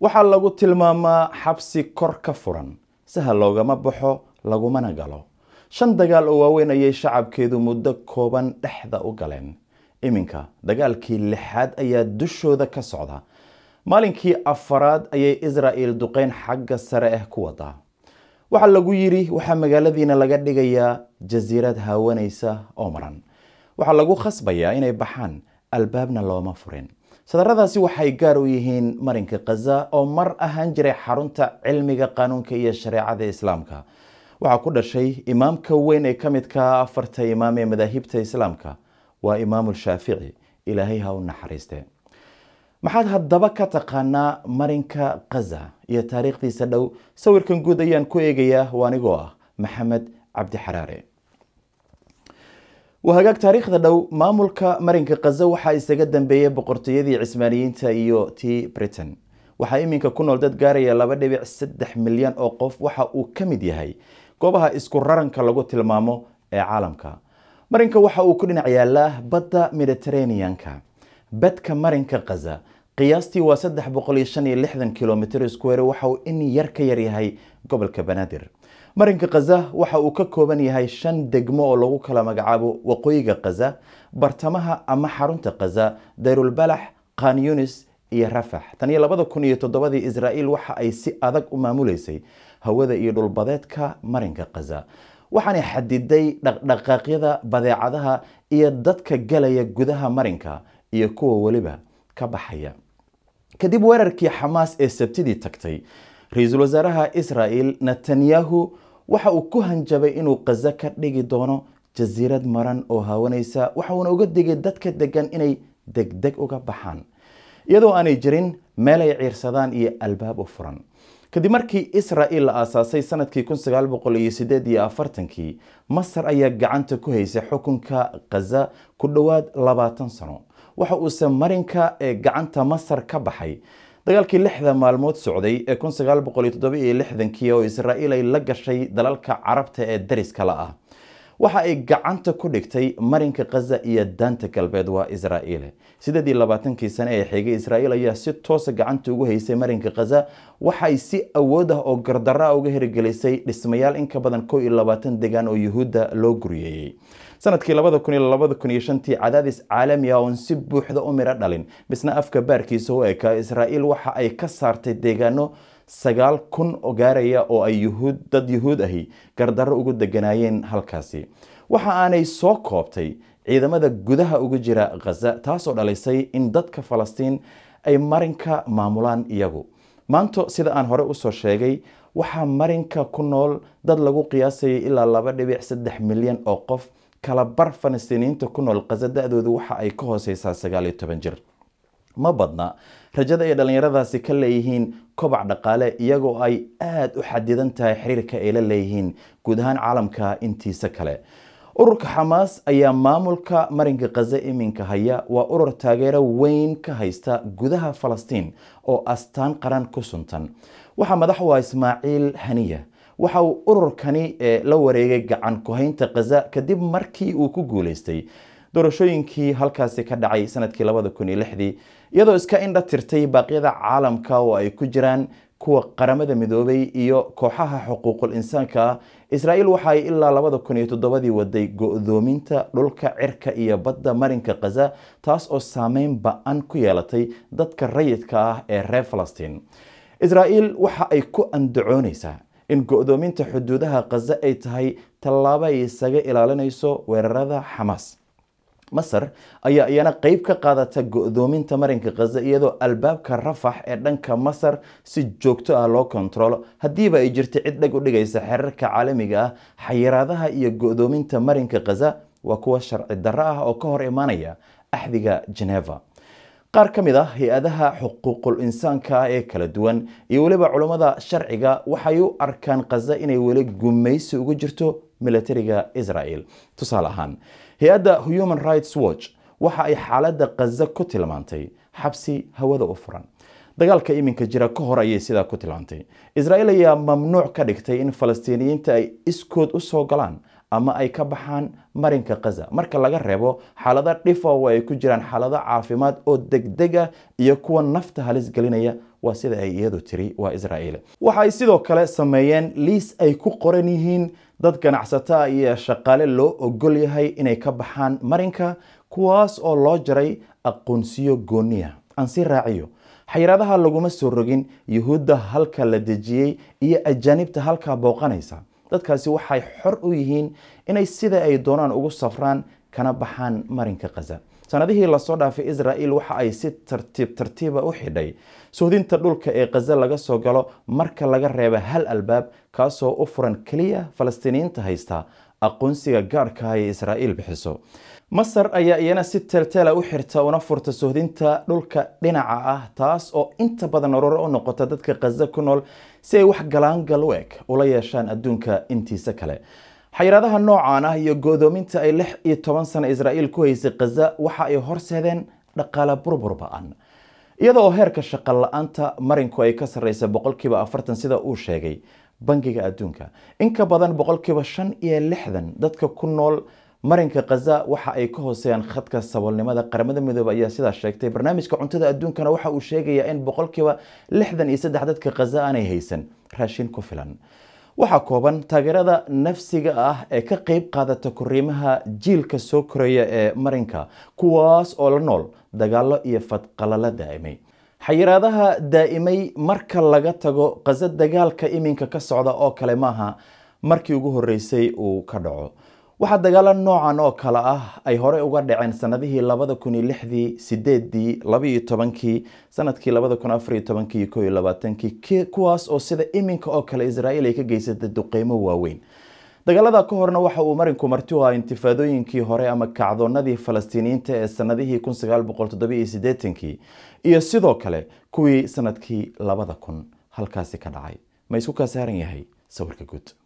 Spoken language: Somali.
waxaa lagu tilmaamaa xabsi kor ka furan sahal loogama baxo lagumana galo shan dagaal oo waaweyn ayay shacabkeedu muddo kooban dhexda u galeen iminka dagaalkii lixaad ayaa dushooda ka socda maalinkii afaraad ayay israa'iil duqeyn xagga sare ah ku waddaa waxaa lagu yidhi waxaa magaaladiina laga dhigayaa jasiirad haawanaysa oo maran waxaa lagu khasbayaa inay baxaan albaabna looma furin sadaradaasi waxay gaar u yihiin marinka khaza oo mar ahaan jiray xarunta cilmiga qaanuunka iyo shareecada islaamka waxaa ku dhashay imaamka weyn ee ka midka afarta imaam ee madaahibta islaamka waa imaamulshaafici shaafici ilaahay ha u naxariiste maxaad haddaba ka taqaanaa marinka khaza iyo taariikhdiisa dhow sawirkan guud ayaan ku eegayaa w anigoo ah maxamed cabdixaraare wahagaag taariikhda dhow maamulka marinka khaza waxaa isaga dambeeyay boqortooyadii cismaaniyiinta iyo t britain waxaa iminka ku nool dad gaaraya laba dhibic saddex milyan oo qof waxa uu ka mid yahay goobaha isku raranka lagu tilmaamo ee caalamka marinka waxa uu ku dhinac yaalaa badda mediteraneanka badka marinka khaza qiyaastii waa saddex boqol iyo shan iyo lixdan kilomitr square waxa uu in yar ka yaryahay gobolka banaadir marinka khaza waxa uu ka kooban yahay shan degmo oo lagu kala magacaabo waqooyiga khaza bartamaha ama xarunta khaza dayrulbalax khan yunis iyo rafax tan iyo labada kun iyo toddobadii israa'iil waxa ay si adag u maamuleysay hawada iyo dhulbadeedka marinka khaza waxaanay xadiday dhaqdhaqaaqyada badeecadaha iyo dadka galaya gudaha marinka iyo kuwa weliba ka baxaya kadib weerarkii xamaas ee sabtidii tagtay ra-iisul wasaaraha israa'il netanyahu waxa uu ku hanjabay inuu khaza ka dhigi doono jasiirad maran oo haawanaysa waxauuna uga digay dadka degan inay degdeg uga baxaan iyadoo aanay jirin meel ay ciirsadaan iyo albaab u furan kadib markii israa'il la aasaasay sanadkii kii masar ayaa gacanta ku haysay xukunka khaza ku dhowaad labaatan sano waxa uuse marinka ee gacanta masar ka baxay dagaalkii lixda maalmood socday ee kun sagaal boqol iyo toddoba iyo lixdankii oo israa'iil ay la gashay dalalka carabta ee dariska la ah waxa ay gacanta ku dhigtay marinka khaza iyo daanta galbeed waa israa'iil sideed labaatankii sane ee xigay israa'iil ayaa si toosa ah gacanta ugu haysay marinka khaza waxay si awood ah oo gardaraa uga hirgelisay dhismayaal in ka badan kow iyo labaatan degaan oo yuhuudda loo guryeeyey sanadkii labada kun iyo labada kun iyo shantii cadaadis caalami ah oon si buuxda u midho dhalin misna afka baarkiisa u ekaa israa'iil waxa ay ka saartay deegaano sagaal kun oo gaaraya oo ay yuhuud dad yuhuud ahi gardarro ugu deganaayeen halkaasi waxa aanay soo koobtay ciidamada gudaha ugu jira khaza taasoo dhalisay in dadka falastiin ay marinka maamulaan iyagu maanto sida aan hore usoo sheegay waxaa marinka ku nool dad lagu qiyaasayay ilaa laba dhibic saddex milyan oo qof kalabar falastiiniyiinta ku nool khaza da-doodu waxa ay ka hooseysaa sagaal iyo toban jir ma badna rajada ay dhallinyaradaasi ka leeyihiin kobac dhaqaale iyagoo ay aada u xadidan tahay xiriirka ay la leeyihiin guud ahaan caalamka intiisa kale ururka xamaas ayaa maamulka marinka khaza iminka haya waa urur taageero weyn ka haysta gudaha falastiin oo astaan qaran ku suntan waxaa madax madaxua ismaaciil haniya waxa uu ururkani eh, la wareegay gacan ku haynta khaza kadib markii uu ku guuleystay doorashooyinkii halkaasi ka dhacay sanadkii iyadoo iska indha tirtay baaqyada caalamka oo ay ku jiraan kuwa qaramada midoobay iyo kooxaha xuquuqul insaanka israa'iil waxa ay ilaa labada kun iyo toddobadii waday go-doominta dhulka cirka iyo badda marinka khaza taas oo saameyn ba-an ku yeelatay dadka rayidka ah ee reer falastiin israa'iil waxa ay ku andacoonaysaa in go-doominta xuduudaha khaza ay tahay tallaabo ay isaga ilaalinayso weerarada xamaas masar ayaa iyana qeyb ka qaadata go-doominta marinka khaza iyadoo albaabka rafax ee dhanka masar si joogto ah loo kontrolo haddiiba ay jirta cid dheg u dhigaysa xerarka caalamiga ah xayiraadaha iyo go-doominta marinka khaza waa kuwa sharci darro ah oo ka hor imaanaya axdiga geneva qaar ka mid ah hay-adaha xuquuqul insaanka ah ee kala duwan iyo weliba culammada sharciga waxay u arkaan khaza inay weli gumaysi ugu jirto milatariga israel tusaale ahaan hay-adda human rights watch waxa ay xaaladda khaza ku tilmaantay xabsi hawada u furan dagaalka iminka jira ka hor ayay sidaa ku tilmaantay israa'iil ayaa mamnuuc ka dhigtay in falastiiniyiinta ay iskood u soo galaan ama ay ka baxaan marinka kaza marka laga reebo xaalada dhifow ay ku jiraan xaalado caafimaad oo degdega ah iyo kuwa nafta halis gelinaya waa sida ay iyadu tiri waa israa'iil waxaay sidoo kale sameeyeen liis ay ku qoran yihiin dad ganacsata iyo shaqaale loo ogol yahay inay ka baxaan marinka kuwaas oo loo jaray aqoonsiyo gooniya aan si raaciyo xayiraadaha laguma soo rogin yuhuudda halka la dejiyey iyo ajaanibta halkaa booqanaysa dadkaasi waxay xor u yihiin inay sida ay doonaan ugu safraan kana baxaan marinka khaza sanadihii lasoo dhaafay israel waxa ay si tartiib tartiiba ah u xidhay suhdinta dhulka ee khaza laga soo galo marka laga reeba hal albaab kaasoo u furan keliya falastiiniyiinta haysta aqoonsiga gaarka ay ah israa'iil bixiso masar ayaa iyana si teelteela ah u xirta una furta suhdinta dhulka dhinaca ah taas oo inta badan ororo u noqota dadka khaza ku nool si ay wax galaangal u eg ula yeeshaan adduunka intiisa kale xayiraadaha noocaan ah iyo goodoominta ay lix iyo toban sano israa'iil ku haysay khaza waxa ay horseedeen dhaqaale burbur ba-an iyada oo heerka shaqo la-aanta marinku ay ka sarreysa boqolkiiba afartan sida uu sheegay bangiga adduunka in ka badan boqolkiiba shan iyo lixdan dadka ku nool marinka khaza waxa ay ka hooseeyaan khadka saboolnimada qaramada midoobe ayaa sidaa sheegtay barnaamijka cuntada adduunkana waxa uu sheegayaa in boqolkiiba lixdan iyo saddex dadka khaza aanay haysan raashin ku filan waxaa kooban taageerada nafsiga ah ee ka qayb qaadata koriimaha jiilka soo koraya ee marinka kuwaas oo la nool dagaallo iyo fadqalala daa'imay xayiraadaha daa'imay marka laga tago qaso dagaalka iminka ka socda oo kale maaha markii ugu horreysay uu ka dhaco waxaa dagaalan noocan oo kale ah ay horey uga dhaceen sanadihii labada kun lixdii sideedii labaiyo tobankii sanadkii labada kun afariyo tobankii iyo koo labaatankii kuwaas oo sida iminka oo kale israa'iil ay ka geysatay duqeymo waaweyn dagaalada ka horna waxa uu marinku marti u ahaa intifaadooyinkii hore ama kacdoonadii falastiiniyiinta ee sanadihii kun sagaal boqol toddobiiyo siddeetankii iyo sidoo kale kuwii sanadkii labada kun halkaasi ka dhacay ma isku kaa saaran yahay sawirka guud